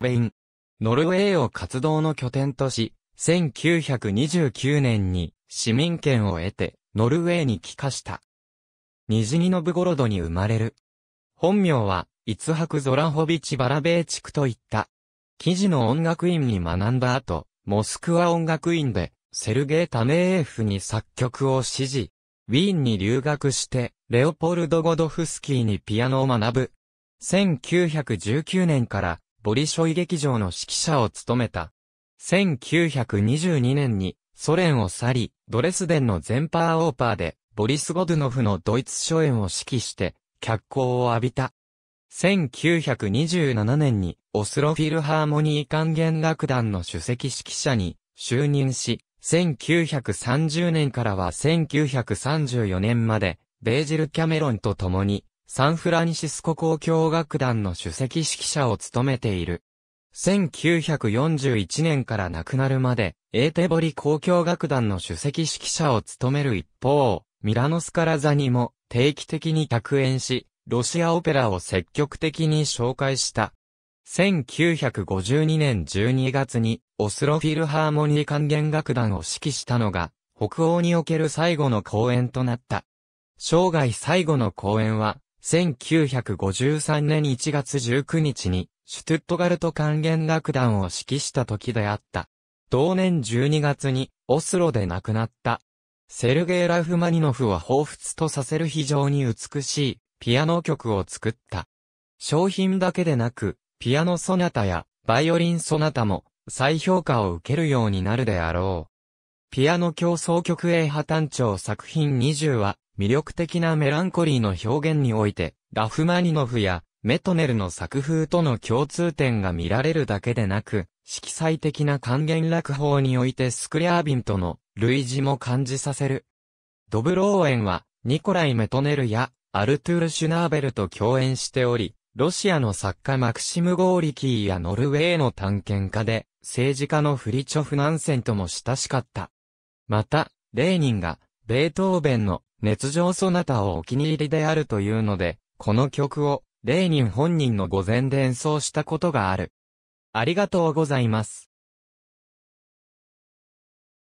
ウェイン。ノルウェーを活動の拠点とし、1929年に市民権を得て、ノルウェーに帰化した。ニジニノブゴロドに生まれる。本名は、イツハク・ゾラホビチ・バラベーチクといった。記事の音楽院に学んだ後、モスクワ音楽院で、セルゲイ・タネーエフに作曲を指示。ウィーンに留学して、レオポルド・ゴドフスキーにピアノを学ぶ。1919年からボリショイ劇場の指揮者を務めた。1922年にソ連を去り、ドレスデンのゼンパーオーパーで、ボリス・ゴドゥノフのドイツ初演を指揮して、脚光を浴びた。1927年に、オスロフィルハーモニー管弦楽団の首席指揮者に就任し、1930年からは1934年まで、ベージル・キャメロンと共に、サンフランシスコ交響楽団の首席指揮者を務めている。1941年から亡くなるまで、エーテボリ交響楽団の首席指揮者を務める一方、ミラノスカラ座にも定期的に客演し、ロシアオペラを積極的に紹介した。1952年12月に、オスロフィルハーモニー管弦楽団を指揮したのが、北欧における最後の公演となった。生涯最後の公演は、1953年1月19日に、シュトゥットガルト管弦楽団を指揮した時であった。同年12月に、オスロで亡くなった。セルゲイ・ラフマニノフは彷彿とさせる非常に美しい、ピアノ曲を作った。商品だけでなく、ピアノソナタや、バイオリンソナタも、再評価を受けるようになるであろう。ピアノ競争曲映破単調作品20は、魅力的なメランコリーの表現において、ラフマニノフやメトネルの作風との共通点が見られるだけでなく、色彩的な還元落法においてスクリアービンとの類似も感じさせる。ドブローエンは、ニコライ・メトネルやアルトゥール・シュナーベルと共演しており、ロシアの作家マクシム・ゴーリキーやノルウェーの探検家で、政治家のフリチョフ・ナンセンとも親しかった。また、レーニンが、ベートーベンの熱情そなたをお気に入りであるというので、この曲を、レーニン本人の御前で演奏したことがある。ありがとうございます。